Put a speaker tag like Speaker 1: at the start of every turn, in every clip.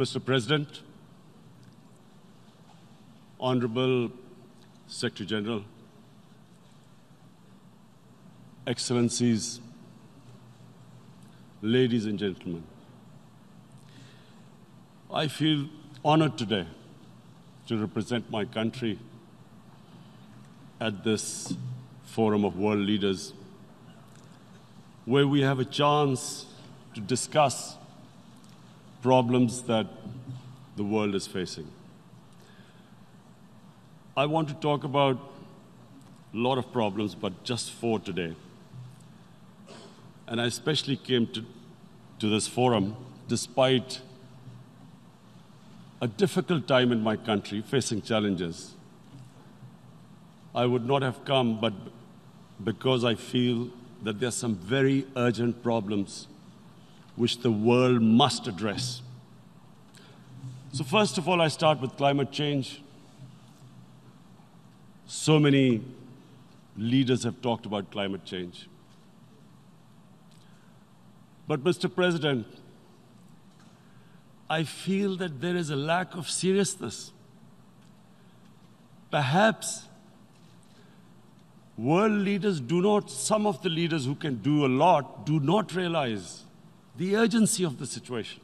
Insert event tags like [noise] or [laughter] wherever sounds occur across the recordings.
Speaker 1: Mr. President, Honorable Secretary General, Excellencies, ladies and gentlemen, I feel honored today to represent my country at this forum of world leaders where we have a chance to discuss problems that the world is facing. I want to talk about a lot of problems, but just four today. And I especially came to, to this forum despite a difficult time in my country facing challenges. I would not have come, but because I feel that there are some very urgent problems which the world must address. So, first of all, I start with climate change. So many leaders have talked about climate change. But, Mr. President, I feel that there is a lack of seriousness. Perhaps world leaders do not, some of the leaders who can do a lot, do not realize the urgency of the situation.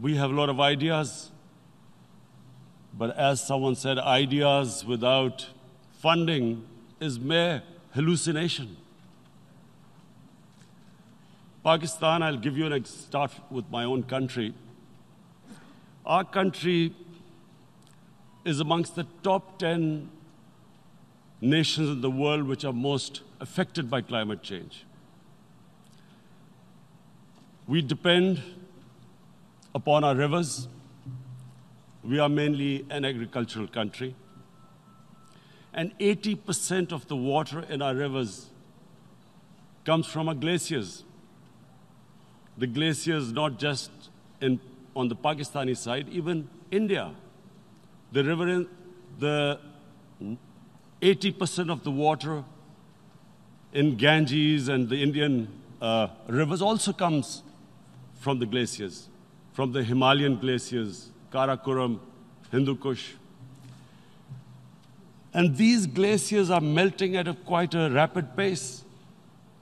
Speaker 1: We have a lot of ideas, but as someone said, ideas without funding is mere hallucination. Pakistan, I'll give you an start with my own country. Our country is amongst the top 10 nations in the world which are most affected by climate change. We depend upon our rivers. We are mainly an agricultural country. And 80% of the water in our rivers comes from our glaciers. The glaciers, not just in, on the Pakistani side, even India. The river in, the 80% of the water in Ganges and the Indian uh, rivers also comes from the glaciers, from the Himalayan glaciers, Karakoram, Hindu Kush. And these glaciers are melting at a quite a rapid pace.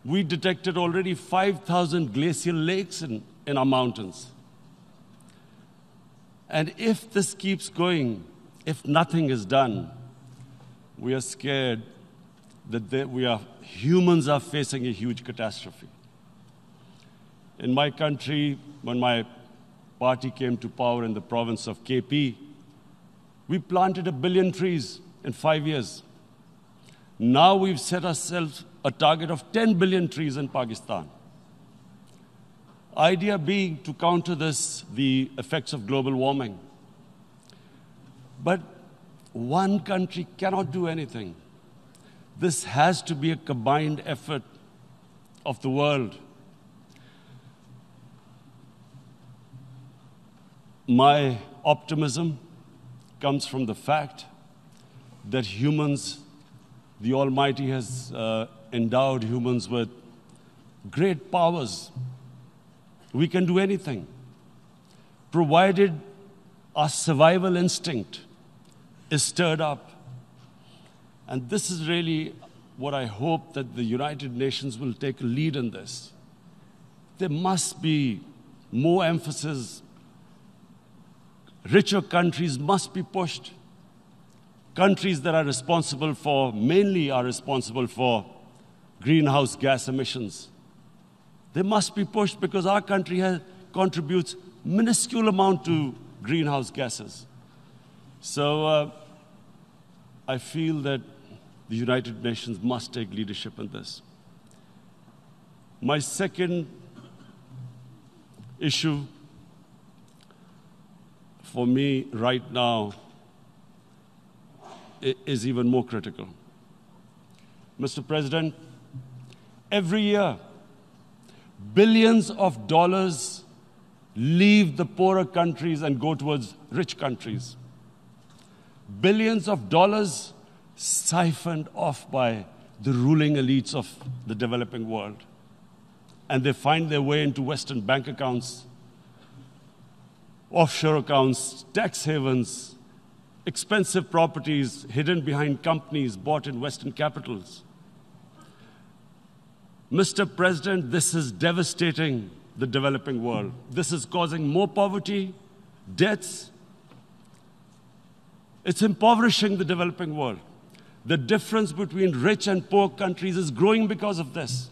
Speaker 1: We detected already 5,000 glacial lakes in, in our mountains. And if this keeps going, if nothing is done, we are scared that they, we are, humans are facing a huge catastrophe. In my country, when my party came to power in the province of KP, we planted a billion trees in five years. Now we've set ourselves a target of 10 billion trees in Pakistan. Idea being to counter this, the effects of global warming. But one country cannot do anything. This has to be a combined effort of the world. My optimism comes from the fact that humans, the Almighty has uh, endowed humans with great powers. We can do anything, provided our survival instinct is stirred up. And this is really what I hope that the United Nations will take a lead in this. There must be more emphasis. Richer countries must be pushed. Countries that are responsible for, mainly are responsible for greenhouse gas emissions. They must be pushed because our country has, contributes minuscule amount to greenhouse gases. So uh, I feel that the United Nations must take leadership in this. My second issue for me right now is even more critical. Mr. President, every year, billions of dollars leave the poorer countries and go towards rich countries billions of dollars siphoned off by the ruling elites of the developing world. And they find their way into Western bank accounts, offshore accounts, tax havens, expensive properties hidden behind companies bought in Western capitals. Mr. President, this is devastating the developing world. This is causing more poverty, deaths, it's impoverishing the developing world. The difference between rich and poor countries is growing because of this.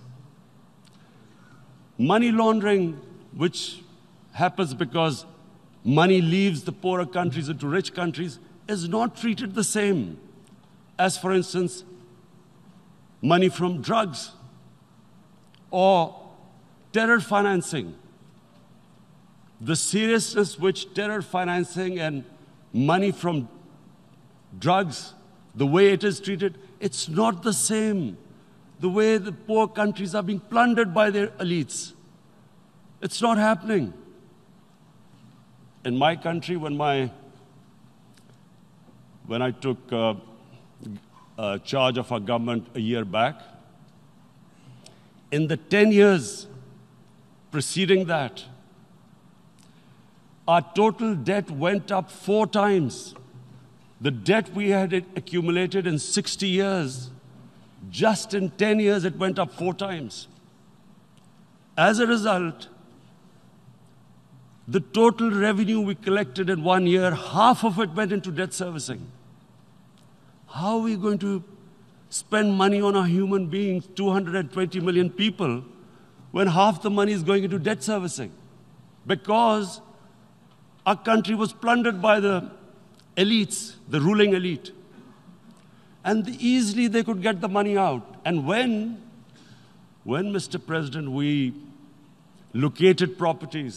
Speaker 1: Money laundering, which happens because money leaves the poorer countries into rich countries, is not treated the same as, for instance, money from drugs or terror financing. The seriousness which terror financing and money from drugs, the way it is treated, it's not the same. The way the poor countries are being plundered by their elites. It's not happening. In my country, when, my, when I took uh, uh, charge of our government a year back, in the 10 years preceding that, our total debt went up four times. The debt we had accumulated in 60 years, just in 10 years, it went up four times. As a result, the total revenue we collected in one year, half of it went into debt servicing. How are we going to spend money on our human beings, 220 million people, when half the money is going into debt servicing? Because our country was plundered by the elites, the ruling elite. And easily they could get the money out. And when, when, Mr. President, we located properties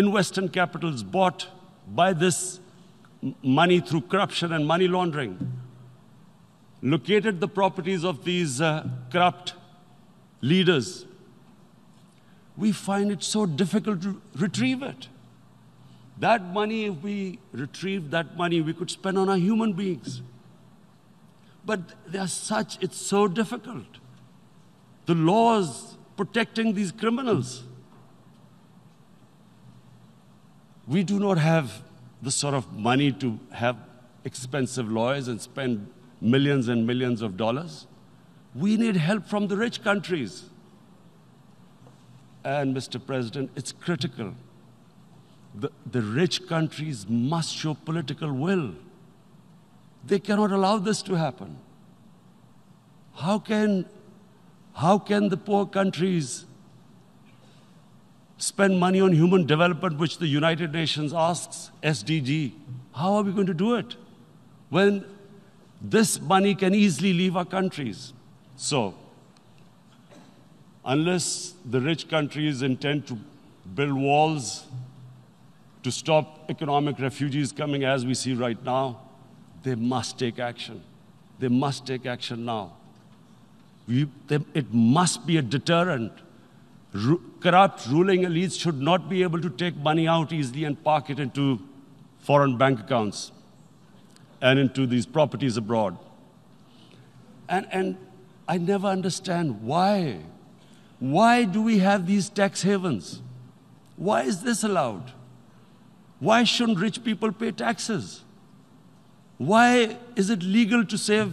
Speaker 1: in Western capitals bought by this money through corruption and money laundering, located the properties of these uh, corrupt leaders, we find it so difficult to retrieve it. That money, if we retrieve that money, we could spend on our human beings. But they are such, it's so difficult. The laws protecting these criminals. We do not have the sort of money to have expensive lawyers and spend millions and millions of dollars. We need help from the rich countries. And, Mr. President, it's critical the, the rich countries must show political will. They cannot allow this to happen. How can, how can the poor countries spend money on human development, which the United Nations asks, SDG? How are we going to do it when this money can easily leave our countries? So, unless the rich countries intend to build walls to stop economic refugees coming as we see right now, they must take action. They must take action now. We, they, it must be a deterrent. Ru corrupt ruling elites should not be able to take money out easily and park it into foreign bank accounts and into these properties abroad. And, and I never understand why. Why do we have these tax havens? Why is this allowed? Why shouldn't rich people pay taxes? Why is it legal to save,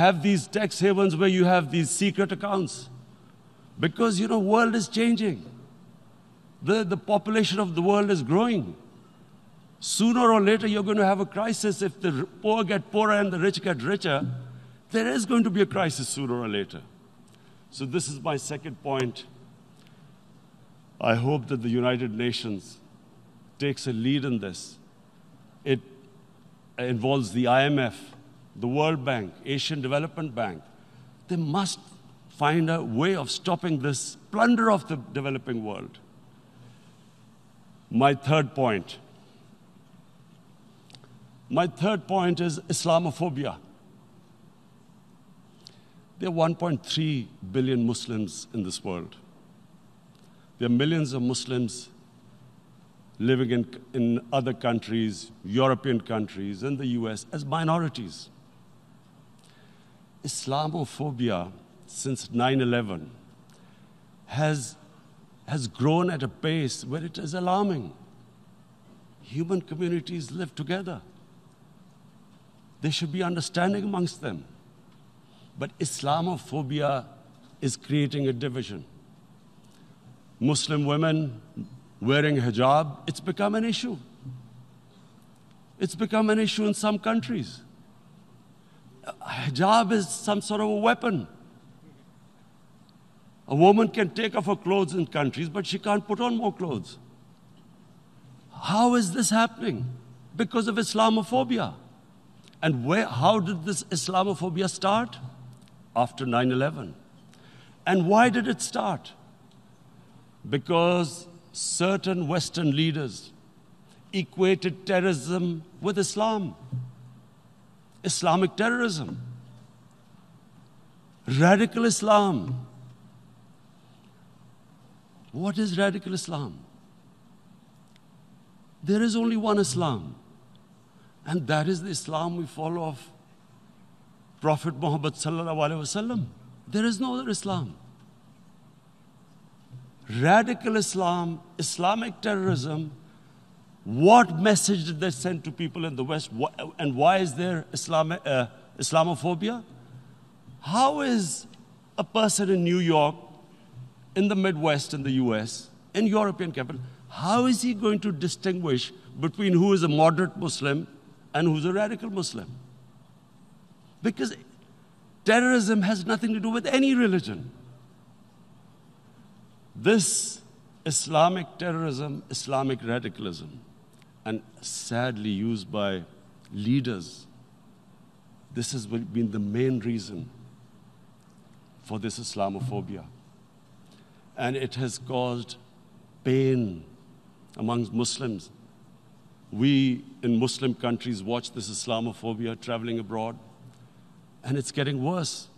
Speaker 1: have these tax havens where you have these secret accounts? Because, you know, world is changing. The, the population of the world is growing. Sooner or later, you're going to have a crisis. If the poor get poorer and the rich get richer, there is going to be a crisis sooner or later. So, this is my second point. I hope that the United Nations takes a lead in this. It uh, involves the IMF, the World Bank, Asian Development Bank. They must find a way of stopping this plunder of the developing world. My third point. My third point is Islamophobia. There are 1.3 billion Muslims in this world. There are millions of Muslims living in, in other countries, European countries, and the US as minorities. Islamophobia since 9 11 has, has grown at a pace where it is alarming. Human communities live together, there should be understanding amongst them. But Islamophobia is creating a division. Muslim women wearing hijab, it's become an issue. It's become an issue in some countries. Hijab is some sort of a weapon. A woman can take off her clothes in countries, but she can't put on more clothes. How is this happening? Because of Islamophobia. And where, how did this Islamophobia start? After 9 11. And why did it start? Because certain Western leaders equated terrorism with Islam, Islamic terrorism, radical Islam. What is radical Islam? There is only one Islam, and that is the Islam we follow of Prophet Muhammad. There is no other Islam radical Islam, Islamic terrorism, what message did they send to people in the West? And why is there Islam, uh, Islamophobia? How is a person in New York, in the Midwest, in the US, in European capital, how is he going to distinguish between who is a moderate Muslim and who's a radical Muslim? Because terrorism has nothing to do with any religion this Islamic terrorism, Islamic radicalism, and sadly used by leaders, this has been the main reason for this Islamophobia. And it has caused pain amongst Muslims. We in Muslim countries watch this Islamophobia traveling abroad, and it's getting worse.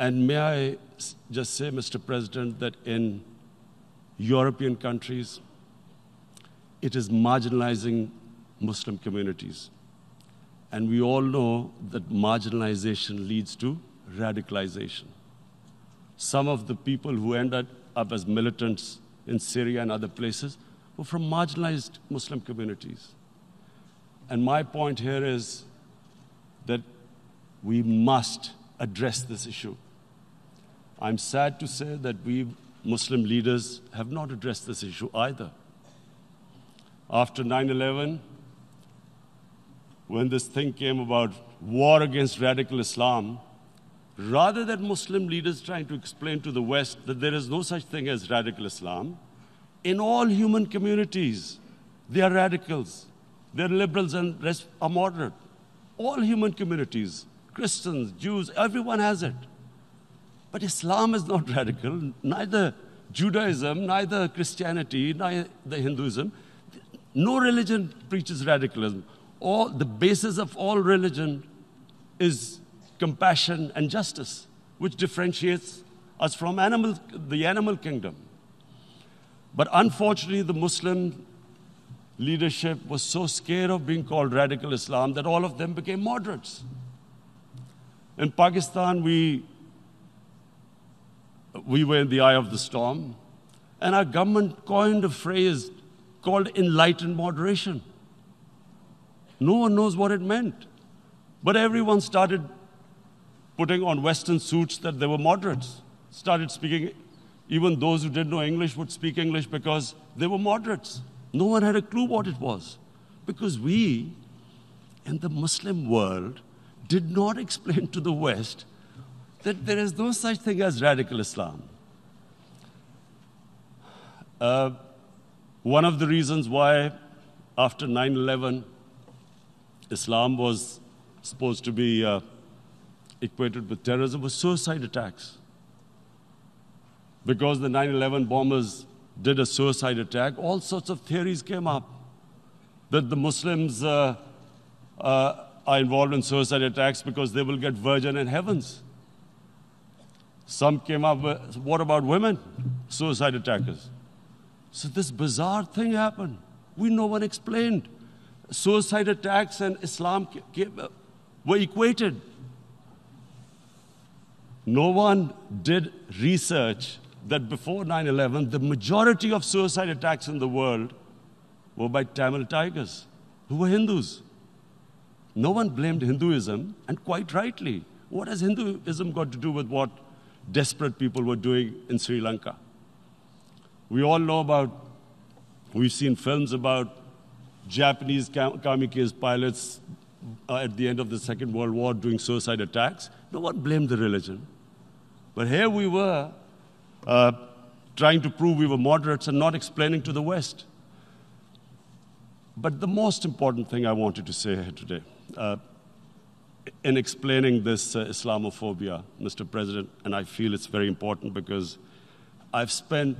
Speaker 1: And may I just say, Mr. President, that in European countries, it is marginalizing Muslim communities. And we all know that marginalization leads to radicalization. Some of the people who ended up as militants in Syria and other places were from marginalized Muslim communities. And my point here is that we must address this issue. I'm sad to say that we Muslim leaders have not addressed this issue either. After 9 11, when this thing came about war against radical Islam, rather than Muslim leaders trying to explain to the West that there is no such thing as radical Islam, in all human communities, they are radicals, they're liberals and rest are moderate. All human communities, Christians, Jews, everyone has it. But Islam is not [laughs] radical, neither Judaism, neither Christianity, neither Hinduism. No religion preaches radicalism. All, the basis of all religion is compassion and justice, which differentiates us from animal, the animal kingdom. But unfortunately, the Muslim leadership was so scared of being called radical Islam that all of them became moderates. In Pakistan, we we were in the eye of the storm, and our government coined a phrase called enlightened moderation. No one knows what it meant, but everyone started putting on Western suits that they were moderates, started speaking. Even those who didn't know English would speak English because they were moderates. No one had a clue what it was. Because we, in the Muslim world, did not [laughs] explain to the West that there is no such thing as radical Islam. Uh, one of the reasons why, after 9 11, Islam was supposed to be uh, equated with terrorism was suicide attacks. Because the 9 11 bombers did a suicide attack, all sorts of theories came up that the Muslims uh, uh are involved in suicide attacks because they will get virgin in heavens. Some came up with, what about women? Suicide attackers. So this bizarre thing happened. We no one explained. Suicide attacks and Islam came, were equated. No one did research that before 9 11, the majority of suicide attacks in the world were by Tamil tigers who were Hindus. No one blamed Hinduism, and quite rightly. What has Hinduism got to do with what desperate people were doing in Sri Lanka. We all know about, we've seen films about Japanese kamikaze pilots uh, at the end of the Second World War doing suicide attacks. No one blamed the religion. But here we were uh, trying to prove we were moderates and not explaining to the West. But the most important thing I wanted to say here today. Uh, in explaining this uh, Islamophobia, Mr. President, and I feel it's very important because I've spent,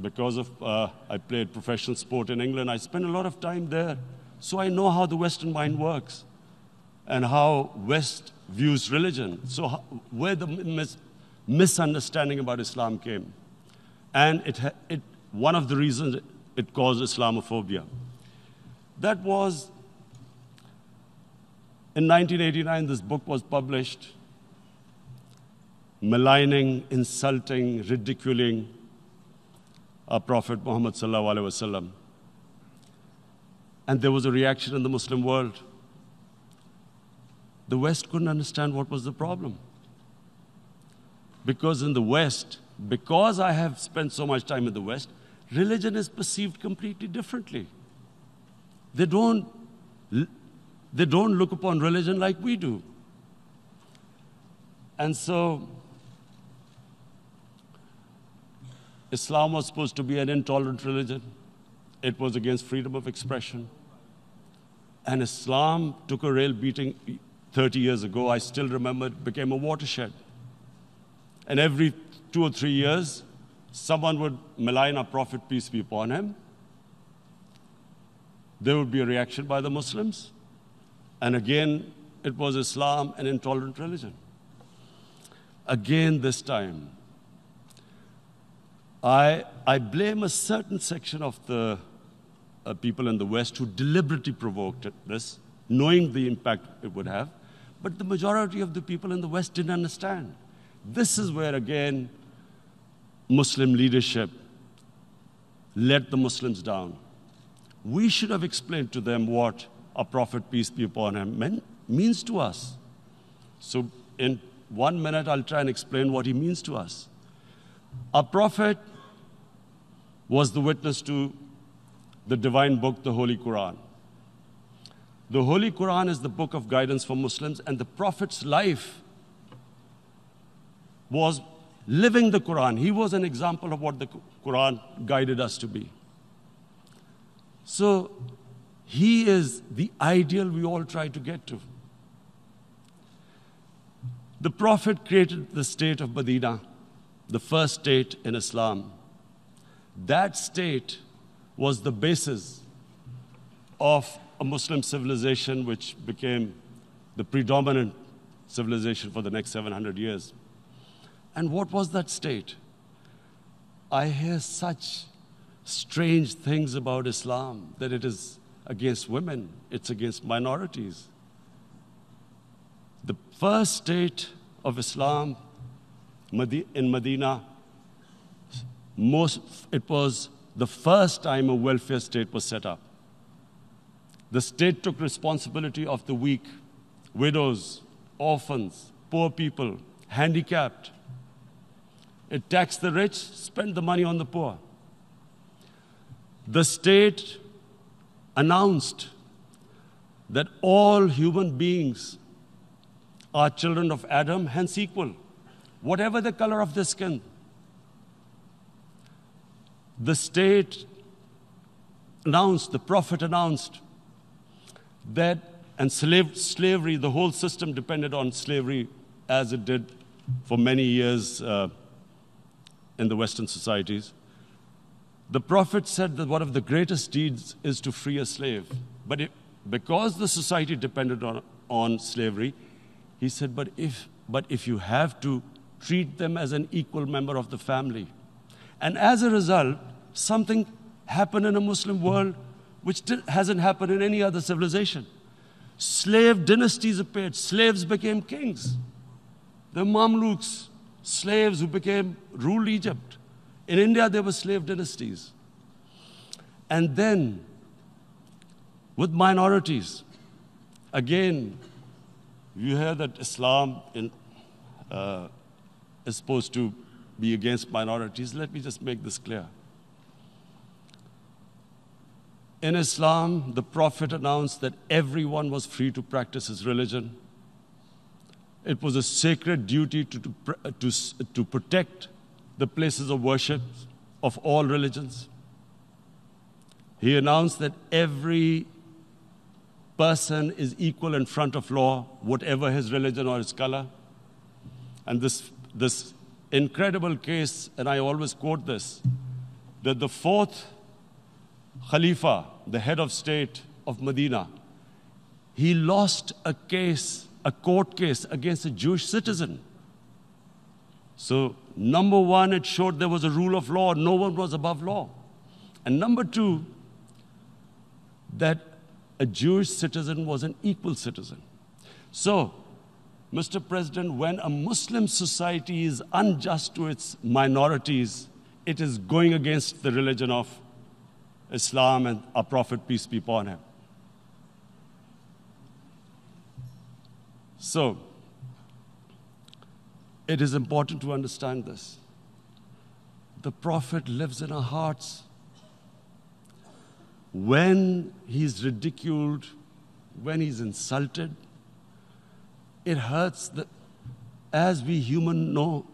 Speaker 1: because of uh, I played professional sport in England, I spent a lot of time there, so I know how the Western mind works, and how West views religion. So how, where the mis- misunderstanding about Islam came, and it, ha- it one of the reasons it caused Islamophobia. That was in 1989, this book was published, maligning, insulting, ridiculing our Prophet Muhammad. And there was a reaction in the Muslim world. The West couldn't understand what was the problem. Because in the West, because I have spent so much time in the West, religion is perceived completely differently. They don't they don't look upon religion like we do. And so, Islam was supposed to be an intolerant religion, it was against freedom of expression. And Islam took a real beating 30 years ago. I still remember it became a watershed. And every two or three years, someone would malign our Prophet, peace be upon him. There would be a reaction by the Muslims. And again, it was Islam, an intolerant religion. Again, this time, I, I blame a certain section of the uh, people in the West who deliberately provoked this, knowing the impact it would have. But the majority of the people in the West didn't understand. This is where, again, Muslim leadership let the Muslims down. We should have explained to them what a prophet, peace be upon him, meant, means to us. So, in one minute, I'll try and explain what he means to us. A prophet was the witness to the divine book, the Holy Quran. The Holy Quran is the book of guidance for Muslims, and the prophet's life was living the Quran. He was an example of what the Quran guided us to be. So, he is the ideal we all try to get to. The Prophet created the state of Medina, the first state in Islam. That state was the basis of a Muslim civilization which became the predominant civilization for the next 700 years. And what was that state? I hear such strange things about Islam that it is against women, it's against minorities. The first state of Islam in Medina, most, it was the first time a welfare state was set up. The state took responsibility of the weak, widows, orphans, poor people, handicapped. It taxed the rich, spent the money on the poor. The state announced that all human beings are children of Adam, hence equal, whatever the color of the skin. The state announced, the prophet announced that, and slave, slavery, the whole system depended on slavery as it did for many years uh, in the Western societies. The Prophet said that one of the greatest deeds is to free a slave. But because the society depended on, on slavery, he said, but if, but if you have to treat them as an equal member of the family. And as a result, something happened in a Muslim world which hasn't happened in any other civilization. Slave dynasties appeared, slaves became kings. The Mamluks, slaves who became ruled Egypt. In India, there were slave dynasties. And then, with minorities, again, you hear that Islam in, uh, is supposed to be against minorities. Let me just make this clear. In Islam, the Prophet announced that everyone was free to practice his religion. It was a sacred duty to, to, to, to protect the places of worship of all religions. He announced that every person is equal in front of law, whatever his religion or his color. And this, this incredible case, and I always quote this, that the fourth Khalifa, the head of state of Medina, he lost a case, a court case against a Jewish citizen. So Number one, it showed there was a rule of law, no one was above law. And number two, that a Jewish citizen was an equal citizen. So, Mr. President, when a Muslim society is unjust to its minorities, it is going against the religion of Islam and our Prophet, peace be upon him. So, it is important to understand this. The prophet lives in our hearts. When he's ridiculed, when he's insulted, it hurts the, as we human know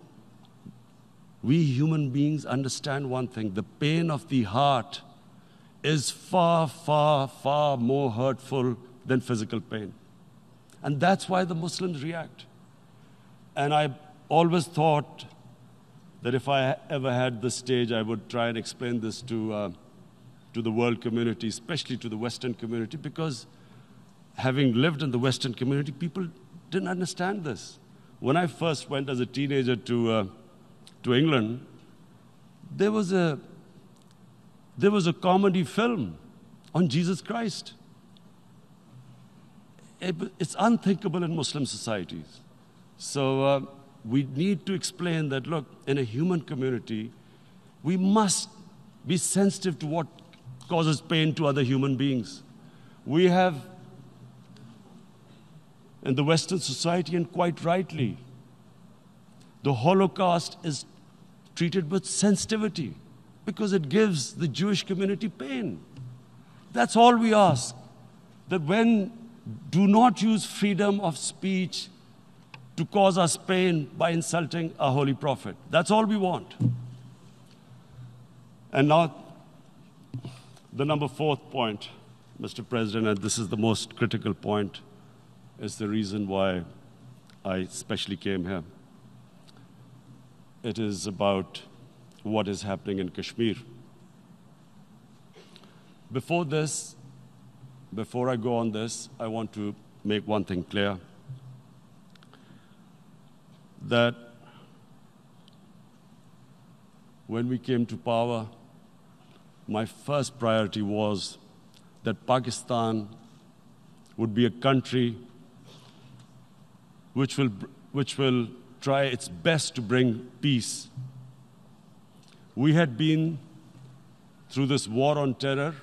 Speaker 1: we human beings understand one thing the pain of the heart is far, far, far more hurtful than physical pain. And that's why the Muslims react. And I always thought that if I ever had the stage, I would try and explain this to, uh, to the world community, especially to the Western community, because having lived in the Western community, people didn't understand this. When I first went as a teenager to, uh, to England, there was, a, there was a comedy film on Jesus Christ. It, it's unthinkable in Muslim societies. So, uh, we need to explain that look, in a human community, we must be sensitive to what causes pain to other human beings. We have, in the Western society, and quite rightly, the Holocaust is treated with sensitivity because it gives the Jewish community pain. That's all we ask. That when do not use freedom of speech to cause us pain by insulting a holy prophet. That's all we want. And now, the number fourth point, Mr. President, and this is the most critical point, is the reason why I especially came here. It is about what is happening in Kashmir. Before this, before I go on this, I want to make one thing clear that when we came to power, my first priority was that Pakistan would be a country which will, which will try its best to bring peace. We had been through this war on terror.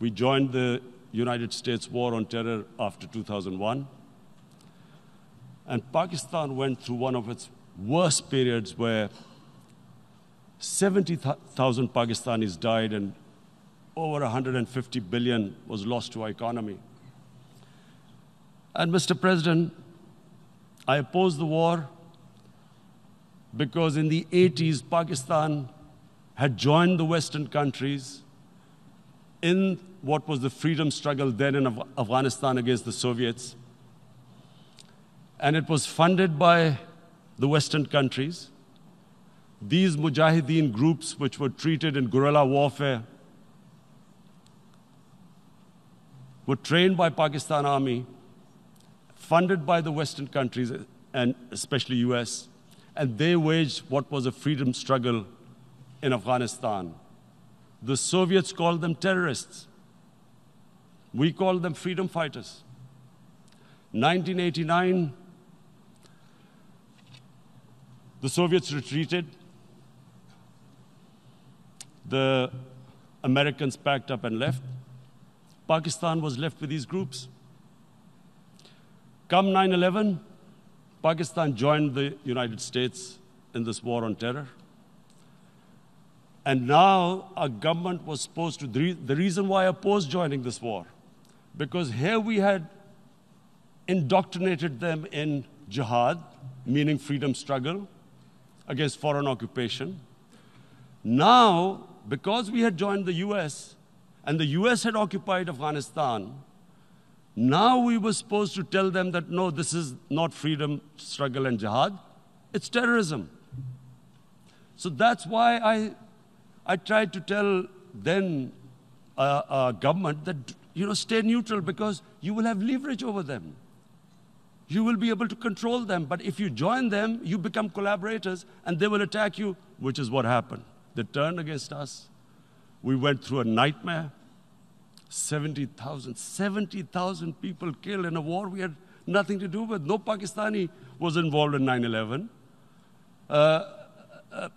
Speaker 1: We joined the United States War on Terror after 2001. And Pakistan went through one of its worst periods where 70,000 Pakistanis died and over 150 billion was lost to our economy. And Mr. President, I oppose the war because in the 80s, Pakistan had joined the Western countries in what was the freedom struggle then in Af Afghanistan against the Soviets and it was funded by the Western countries. These Mujahideen groups, which were treated in guerrilla warfare, were trained by Pakistan Army, funded by the Western countries, and especially US, and they waged what was a freedom struggle in Afghanistan. The Soviets called them terrorists. We called them freedom fighters. 1989, the Soviets retreated. The Americans packed up and left. Pakistan was left with these groups. Come 9 11, Pakistan joined the United States in this war on terror. And now our government was supposed to, the reason why I opposed joining this war, because here we had indoctrinated them in jihad, meaning freedom struggle, against foreign occupation. Now, because we had joined the US and the US had occupied Afghanistan, now we were supposed to tell them that no, this is not freedom struggle and jihad, it's terrorism. So that's why I, I tried to tell then uh, uh, government that, you know, stay neutral because you will have leverage over them you will be able to control them. But if you join them, you become collaborators and they will attack you, which is what happened. They turned against us. We went through a nightmare 70,000, 70,000 people killed in a war we had nothing to do with. No Pakistani was involved in 9 11. Uh, uh, uh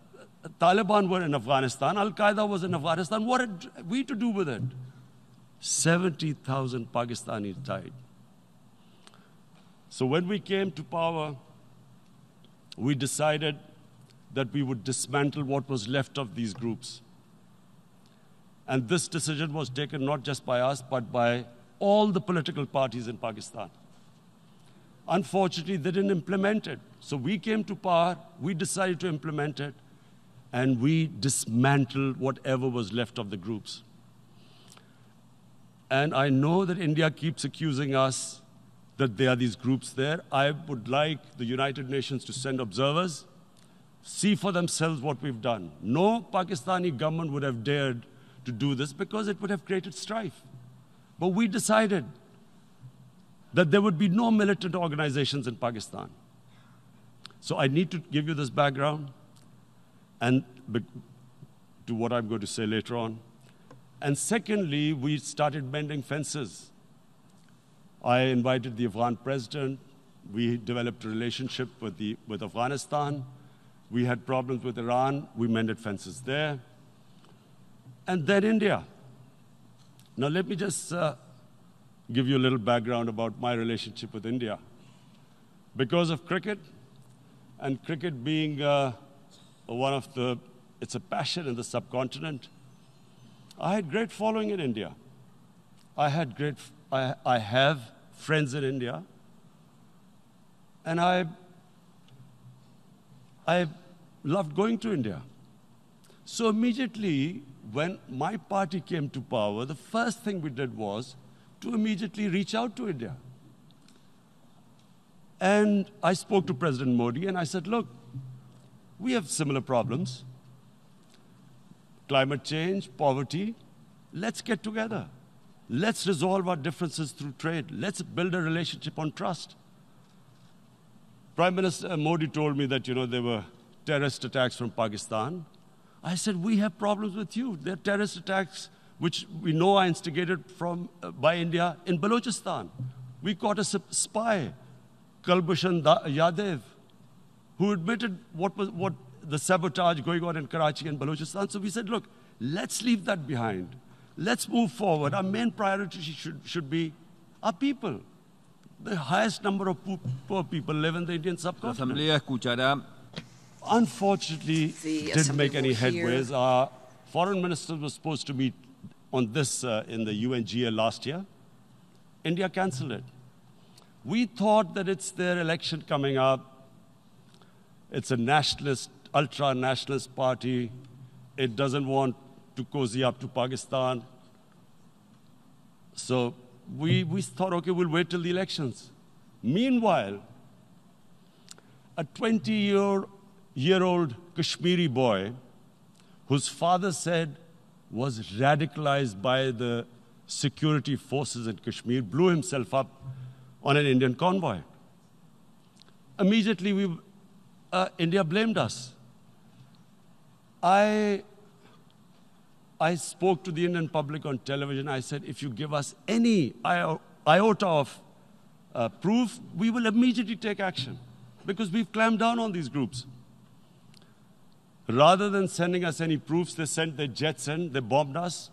Speaker 1: Taliban were in Afghanistan, Al Qaeda was in Afghanistan. What had we to do with it? 70,000 Pakistanis died. So when we came to power, we decided that we would dismantle what was left of these groups. And this decision was taken not just by us, but by all the political parties in Pakistan. Unfortunately, they didn't implement it. So we came to power, we decided to implement it, and we dismantled whatever was left of the groups. And I know that India keeps accusing us that there are these groups there. I would like the United Nations to send observers, see for themselves what we've done. No Pakistani government would have dared to do this because it would have created strife. But we decided that there would be no militant organizations in Pakistan. So I need to give you this background and to what I'm going to say later on. And secondly, we started mending fences I invited the Afghan president. We developed a relationship with, the, with Afghanistan. We had problems with Iran. We mended fences there. And then India. Now, let me just uh, give you a little background about my relationship with India. Because of cricket, and cricket being uh, one of the, it's a passion in the subcontinent, I had great following in India. I had great I, I have friends in India, and I, I loved going to India. So immediately, when my party came to power, the first thing we did was to immediately reach out to India. And I spoke to President Modi and I said, look, we have similar problems climate change, poverty. Let's get together. Let's resolve our differences through trade. Let's build a relationship on trust. Prime Minister Modi told me that, you know, there were terrorist attacks from Pakistan. I said, we have problems with you. There are terrorist attacks which we know are instigated from, uh, by India in Balochistan. We caught a spy, Kalbushan Yadev, who admitted what, was, what the sabotage going on in Karachi and Balochistan. So we said, look, let's leave that behind let's move forward. Our main priority should, should be our people. The highest number of poor people live in the Indian subcontinent. Unfortunately, the didn't make any headways. Our foreign minister was supposed to meet on this uh, in the UNGA last year. India cancelled it. We thought that it's their election coming up. It's a nationalist, ultra nationalist party. It doesn't want to cozy up to Pakistan. So we, we thought, okay, we'll wait till the elections. Meanwhile, a 20 year, year old Kashmiri boy, whose father said was radicalized by the security forces in Kashmir, blew himself up on an Indian convoy. Immediately, we, uh, India blamed us. I I spoke to the Indian public on television. I said, if you give us any iota of uh, proof, we will immediately take action because we've clamped down on these groups. Rather than sending us any proofs, they sent their jets in, they bombed us.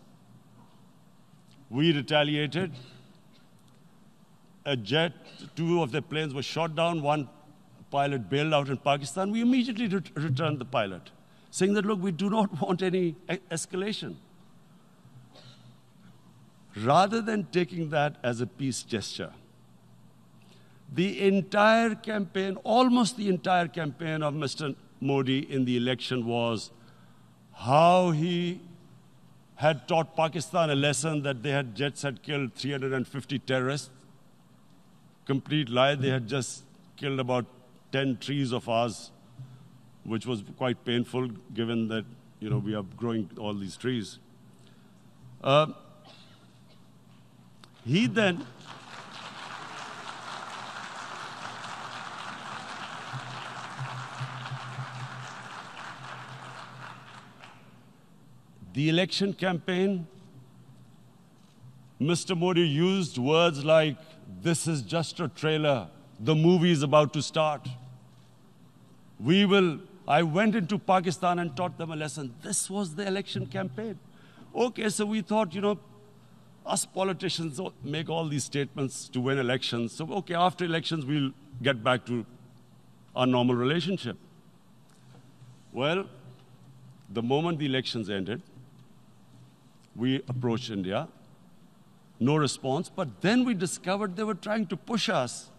Speaker 1: We retaliated. A jet, two of their planes were shot down, one pilot bailed out in Pakistan. We immediately ret returned the pilot saying that, look, we do not [laughs] want any escalation. Rather than taking that as a peace gesture, the entire campaign, almost the entire campaign of Mr. Modi in the election was how he had taught Pakistan a lesson that they had jets had killed 350 terrorists. Complete lie, they had just killed about 10 trees of ours which was quite painful given that you know we are growing all these trees. Uh, he then the election campaign, Mr. Modi used words like, This is just a trailer, the movie is about to start. We will I went into Pakistan and taught them a lesson. This was the election campaign. Okay, so we thought, you know, us politicians make all these statements to win elections. So, okay, after elections, we'll get back to our normal relationship. Well, the moment the elections ended, we approached India. No response, but then we discovered they were trying to push us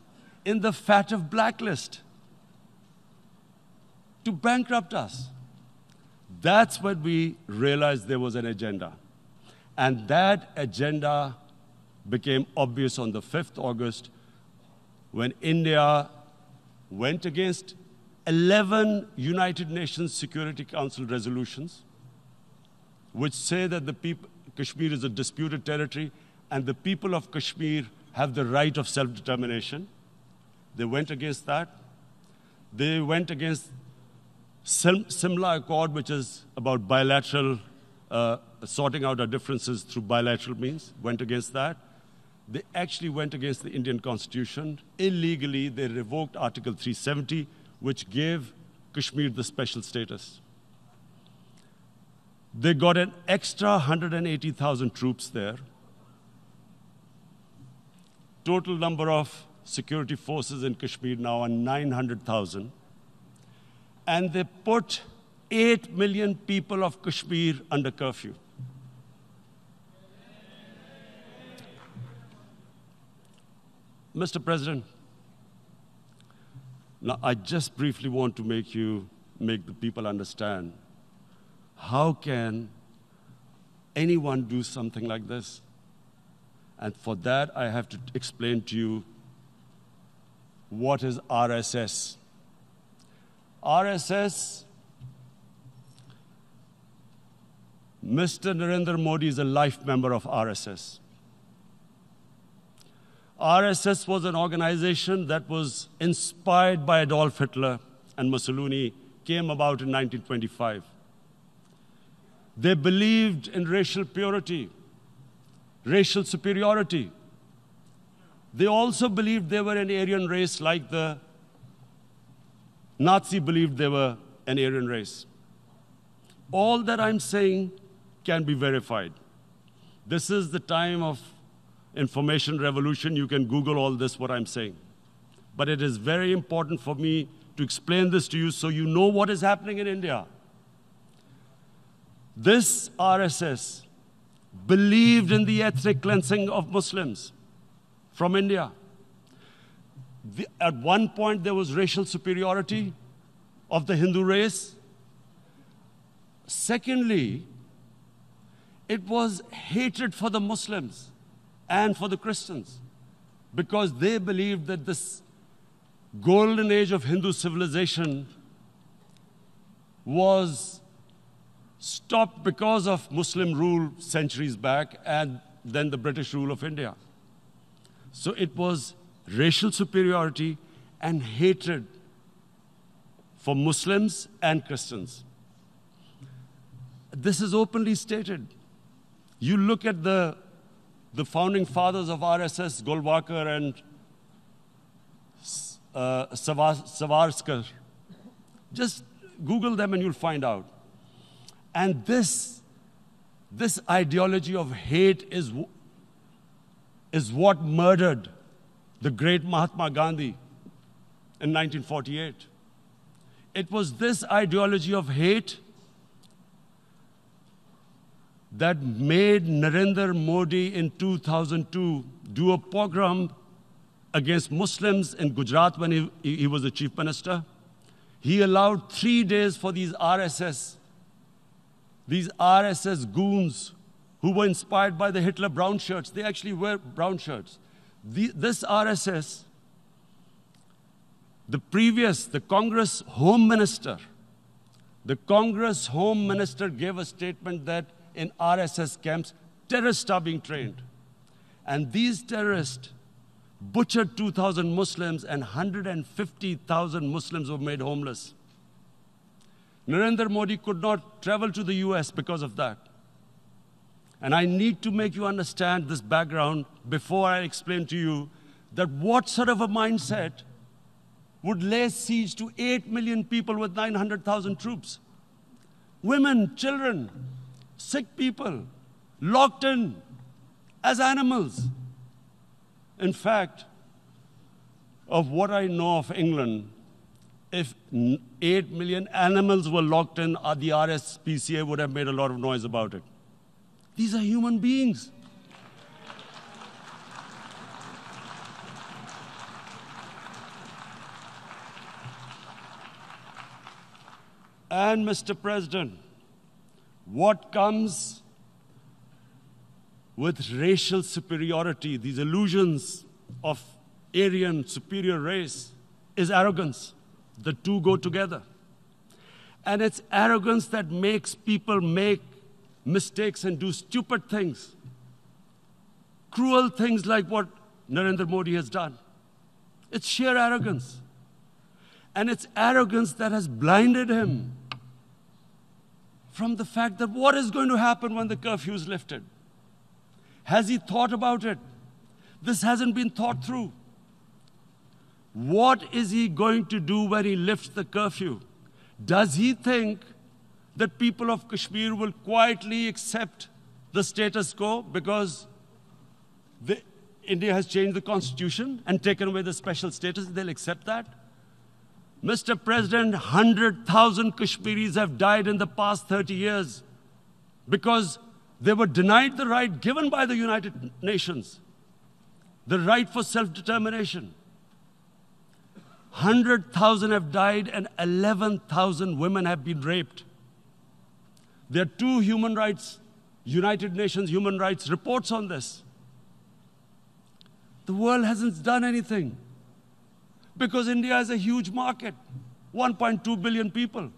Speaker 1: in the fat of blacklist to bankrupt us. That's when we realized there was an agenda. And that agenda became obvious on the 5th August when India went against 11 United Nations Security Council resolutions, which say that the people, Kashmir is a disputed territory and the people of Kashmir have the right of self determination. They went against that. They went against Sim- similar accord, which is about bilateral, uh, sorting out our differences through bilateral means, went against that. They actually went against the Indian constitution. Illegally, they revoked Article 370, which gave Kashmir the special status. They got an extra 180,000 troops there. Total number of security forces in Kashmir now are 900,000 and they put 8 million people of Kashmir under curfew. Mr. President, now I just briefly want to make you make the people understand how can anyone do something like this? And for that I have to explain to you what is RSS. RSS, Mr. Narendra Modi is a life member of RSS. RSS was an organization that was inspired by Adolf Hitler and Mussolini, came about in 1925. They believed in racial purity, racial superiority. They also believed they were an Aryan race like the Nazi believed they were an Aryan race. All that I'm saying can be verified. This is the time of information revolution. You can Google all this, what I'm saying. But it is very important for me to explain this to you so you know what is happening in India. This RSS believed in the ethnic cleansing of Muslims from India at one point there was racial superiority of the Hindu race. Secondly, it was hatred for the Muslims and for the Christians because they believed that this golden age of Hindu civilization was stopped because of Muslim rule centuries back and then the British rule of India. So it was racial superiority, and hatred for Muslims and Christians. This is openly stated. You look at the, the founding fathers of RSS, Golwalkar and uh, Savarskar. Just Google them and you'll find out. And this, this ideology of hate is, is what murdered the great Mahatma Gandhi in 1948. It was this ideology of hate that made Narendra Modi in 2002 do a pogrom against Muslims in Gujarat when he, he was the chief minister. He allowed three days for these RSS, these RSS goons who were inspired by the Hitler brown shirts. They actually wear brown shirts the, this RSS, the previous, the Congress Home Minister, the Congress Home Minister gave a statement that in RSS camps, terrorists are being trained. And these terrorists butchered 2,000 Muslims and 150,000 Muslims were made homeless. Narendra Modi could not travel to the US because of that. And I need to make you understand this background before I explain to you that what sort of a mindset would lay siege to 8 million people with 900,000 troops. Women, children, sick people, locked in as animals. In fact, of what I know of England, if 8 million animals were locked in, uh, the RSPCA would have made a lot of noise about it. These are human beings. And Mr. President, what comes with racial superiority, these illusions of Aryan superior race, is arrogance. The two go together. And it's arrogance that makes people make mistakes and do stupid things, cruel things like what Narendra Modi has done. It's sheer arrogance. And it's arrogance that has blinded him from the fact that what is going to happen when the curfew is lifted? Has he thought about it? This hasn't been thought through. What is he going to do when he lifts the curfew? Does he think that people of Kashmir will quietly accept the status quo because India has changed the constitution and taken away the special status. They'll accept that. Mr. President, 100,000 Kashmiris have died in the past 30 years because they were denied the right given by the United Nations, the right for self determination. 100,000 have died and 11,000 women have been raped. There are two human rights, United Nations human rights reports on this. The world hasn't done anything because India is a huge market, 1.2 billion people.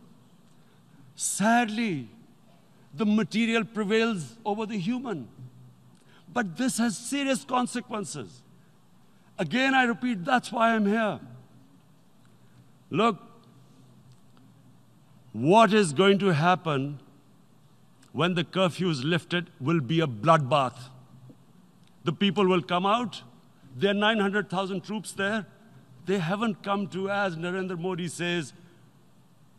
Speaker 1: Sadly, the material prevails over the human. But this has serious consequences. Again, I repeat, that's why I'm here. Look, what is going to happen when the curfew is lifted, will be a bloodbath. The people will come out. There are 900,000 troops there. They haven't come to, as Narendra Modi says,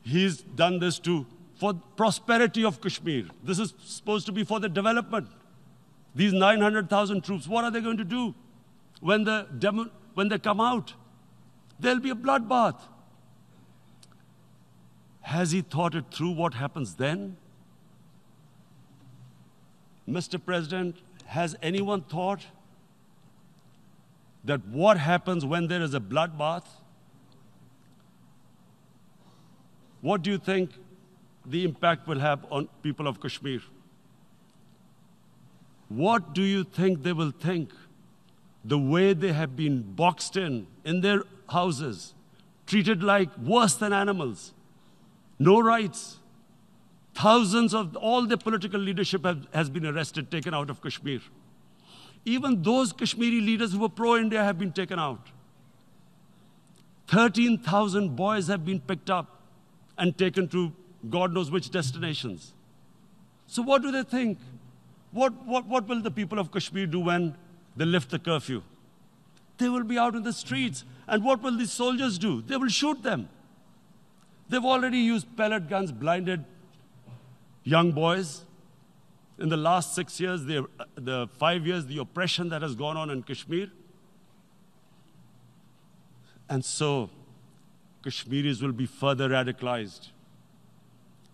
Speaker 1: he's done this to for prosperity of Kashmir. This is supposed to be for the development. These 900,000 troops, what are they going to do when, the demo, when they come out? There'll be a bloodbath. Has he thought it through what happens then? Mr. President, has anyone thought that what happens when there is a bloodbath? What do you think the impact will have on people of Kashmir? What do you think they will think? The way they have been boxed in, in their houses, treated like worse than animals, no rights. Thousands of all the political leadership have, has been arrested, taken out of Kashmir. Even those Kashmiri leaders who were pro India have been taken out. 13,000 boys have been picked up and taken to God knows which destinations. So, what do they think? What, what, what will the people of Kashmir do when they lift the curfew? They will be out in the streets. And what will these soldiers do? They will shoot them. They've already used pellet guns, blinded young boys. In the last six years, the, the five years, the oppression that has gone on in Kashmir. And so, Kashmiris will be further radicalized.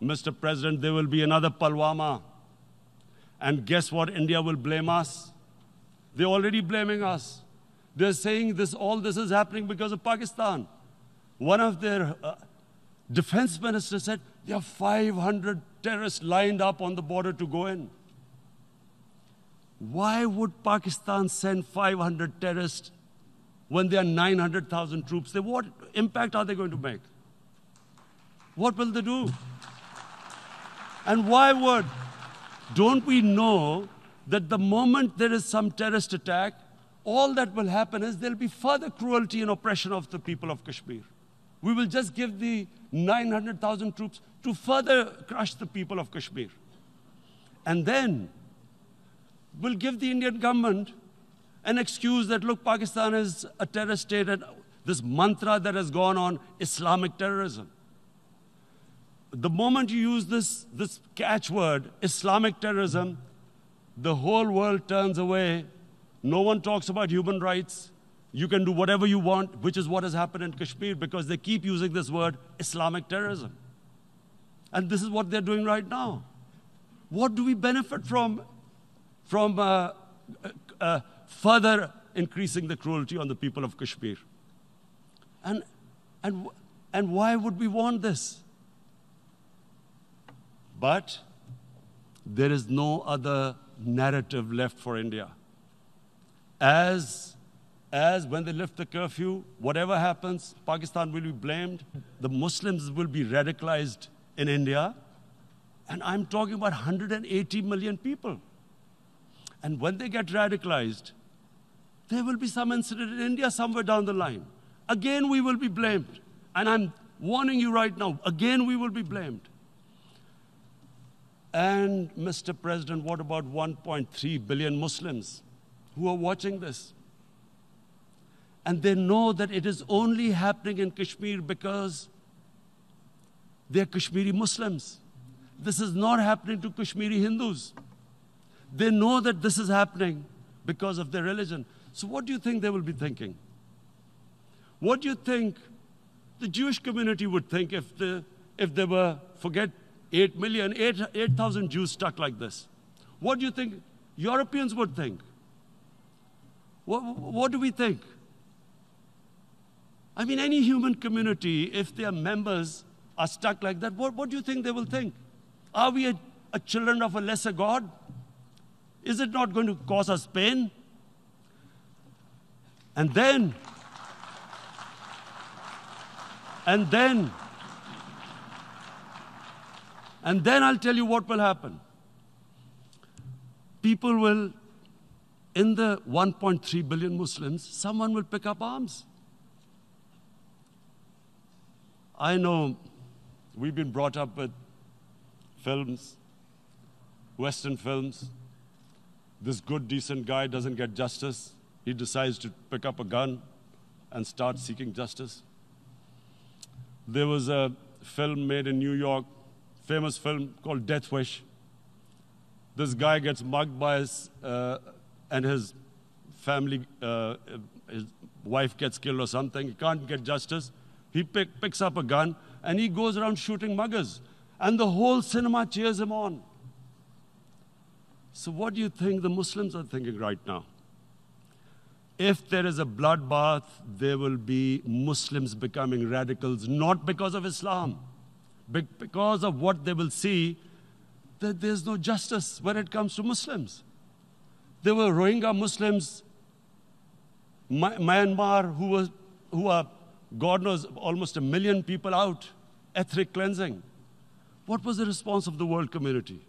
Speaker 1: Mr. President, there will be another Palwama. And guess what? India will blame us. They're already blaming us. They're saying this, all this is happening because of Pakistan. One of their uh, defense ministers said there are 500 terrorists lined up on the border to go in. Why would Pakistan send 500 terrorists when there are 900,000 troops there? What impact are they going to make? What will they do? And why would? Don't we know that the moment there is some terrorist attack, all that will happen is there'll be further cruelty and oppression of the people of Kashmir. We will just give the 900,000 troops to further crush the people of Kashmir. And then we'll give the Indian government an excuse that, look, Pakistan is a terrorist state and this mantra that has gone on Islamic terrorism. The moment you use this, this catchword, Islamic terrorism, the whole world turns away. No one talks about human rights. You can do whatever you want, which is what has happened in Kashmir because they keep using this word Islamic terrorism. And this is what they're doing right now. What do we benefit from, from uh, uh, uh, further increasing the cruelty on the people of Kashmir? And, and, and why would we want this? But there is no other narrative left for India. As as when they lift the curfew, whatever happens, Pakistan will be blamed, the Muslims will be radicalized in India, and I'm talking about 180 million people. And when they get radicalized, there will be some incident in India somewhere down the line. Again, we will be blamed. And I'm warning you right now, again, we will be blamed. And, Mr. President, what about 1.3 billion Muslims who are watching this? And they know that it is only happening in Kashmir because they're Kashmiri Muslims. This is not happening to Kashmiri Hindus. They know that this is happening because of their religion. So, what do you think they will be thinking? What do you think the Jewish community would think if, the, if there were, forget 8 million, 8,000 8, Jews stuck like this? What do you think Europeans would think? What, what do we think? I mean, any human community, if their are members are stuck like that, what, what do you think they will think? Are we a, a children of a lesser God? Is it not going to cause us pain? And then, and then, and then I'll tell you what will happen. People will, in the 1.3 billion Muslims, someone will pick up arms. I know We've been brought up with films, Western films. This good, decent guy doesn't get justice. He decides to pick up a gun and start seeking justice. There was a film made in New York, famous film called Death Wish. This guy gets mugged by his, uh, and his family, uh, his wife gets killed or something. He can't get justice. He pick, picks up a gun and he goes around shooting muggers. And the whole cinema cheers him on. So, what do you think the Muslims are thinking right now? If there is a bloodbath, there will be Muslims becoming radicals, not because of Islam, but because of what they will see that there's no justice when it comes to Muslims. There were Rohingya Muslims, Myanmar, who, were, who are God knows almost a million people out, ethnic cleansing. What was the response of the world community?